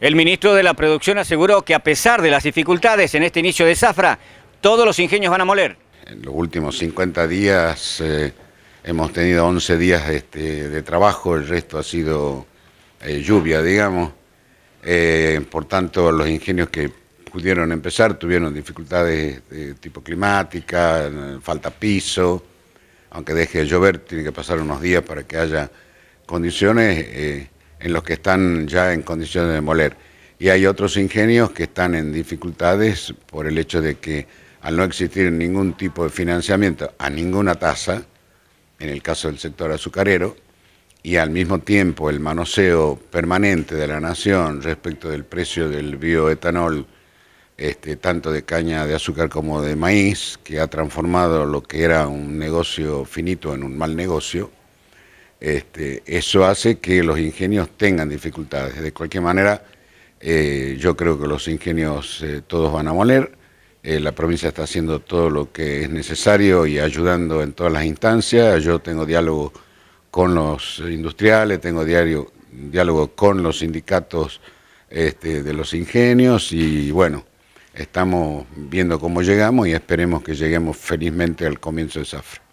El ministro de la Producción aseguró que a pesar de las dificultades en este inicio de zafra, todos los ingenios van a moler. En los últimos 50 días eh, hemos tenido 11 días este, de trabajo, el resto ha sido eh, lluvia, digamos. Eh, por tanto, los ingenios que pudieron empezar tuvieron dificultades de tipo climática, falta piso, aunque deje de llover, tiene que pasar unos días para que haya condiciones en los que están ya en condiciones de moler Y hay otros ingenios que están en dificultades por el hecho de que al no existir ningún tipo de financiamiento a ninguna tasa, en el caso del sector azucarero, y al mismo tiempo el manoseo permanente de la nación respecto del precio del bioetanol, este, tanto de caña de azúcar como de maíz, que ha transformado lo que era un negocio finito en un mal negocio, este, eso hace que los ingenios tengan dificultades. De cualquier manera, eh, yo creo que los ingenios eh, todos van a moler. Eh, la provincia está haciendo todo lo que es necesario y ayudando en todas las instancias. Yo tengo diálogo con los industriales, tengo diario, diálogo con los sindicatos este, de los ingenios y bueno, estamos viendo cómo llegamos y esperemos que lleguemos felizmente al comienzo de Zafra.